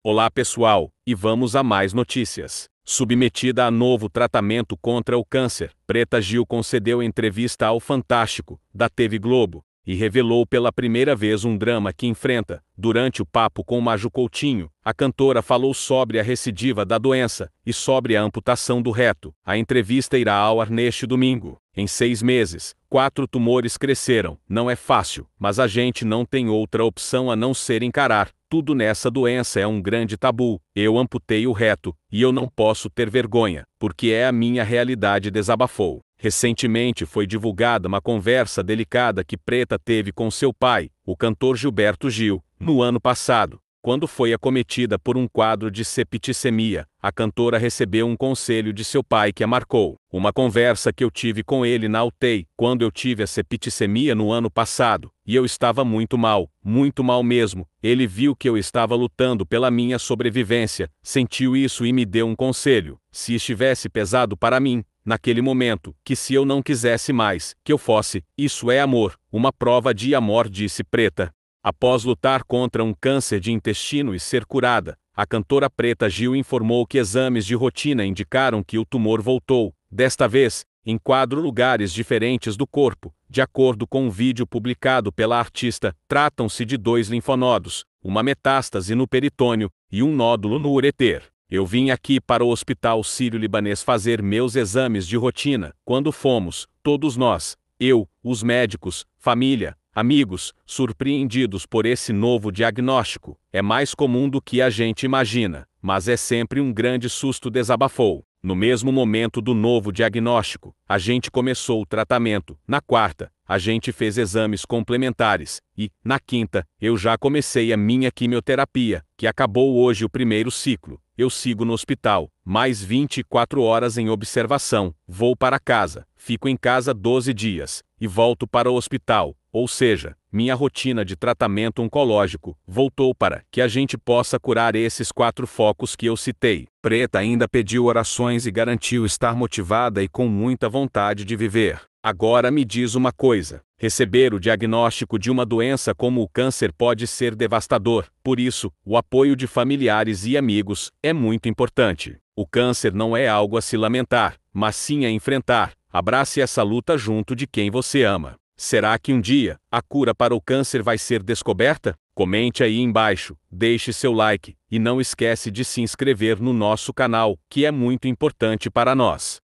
Olá pessoal, e vamos a mais notícias. Submetida a novo tratamento contra o câncer, Preta Gil concedeu entrevista ao Fantástico, da TV Globo, e revelou pela primeira vez um drama que enfrenta. Durante o papo com Maju Coutinho, a cantora falou sobre a recidiva da doença e sobre a amputação do reto. A entrevista irá ao ar neste domingo. Em seis meses, quatro tumores cresceram. Não é fácil, mas a gente não tem outra opção a não ser encarar. Tudo nessa doença é um grande tabu. Eu amputei o reto, e eu não posso ter vergonha, porque é a minha realidade, desabafou. Recentemente foi divulgada uma conversa delicada que Preta teve com seu pai, o cantor Gilberto Gil, no ano passado. Quando foi acometida por um quadro de septicemia, a cantora recebeu um conselho de seu pai que a marcou. Uma conversa que eu tive com ele na UTI, quando eu tive a septicemia no ano passado, e eu estava muito mal, muito mal mesmo. Ele viu que eu estava lutando pela minha sobrevivência, sentiu isso e me deu um conselho. Se estivesse pesado para mim, naquele momento, que se eu não quisesse mais, que eu fosse, isso é amor, uma prova de amor, disse Preta. Após lutar contra um câncer de intestino e ser curada, a cantora preta Gil informou que exames de rotina indicaram que o tumor voltou, desta vez, em quatro lugares diferentes do corpo. De acordo com um vídeo publicado pela artista, tratam-se de dois linfonodos, uma metástase no peritônio e um nódulo no ureter. Eu vim aqui para o Hospital Sírio-Libanês fazer meus exames de rotina. Quando fomos, todos nós, eu, os médicos, família, Amigos, surpreendidos por esse novo diagnóstico, é mais comum do que a gente imagina, mas é sempre um grande susto, desabafou. No mesmo momento do novo diagnóstico, a gente começou o tratamento. Na quarta, a gente fez exames complementares e, na quinta, eu já comecei a minha quimioterapia, que acabou hoje o primeiro ciclo. Eu sigo no hospital, mais 24 horas em observação, vou para casa, fico em casa 12 dias e volto para o hospital ou seja, minha rotina de tratamento oncológico, voltou para que a gente possa curar esses quatro focos que eu citei. Preta ainda pediu orações e garantiu estar motivada e com muita vontade de viver. Agora me diz uma coisa: receber o diagnóstico de uma doença como o câncer pode ser devastador, por isso, o apoio de familiares e amigos é muito importante. O câncer não é algo a se lamentar, mas sim a enfrentar. Abrace essa luta junto de quem você ama. Será que um dia a cura para o câncer vai ser descoberta? Comente aí embaixo, deixe seu like e não esquece de se inscrever no nosso canal, que é muito importante para nós.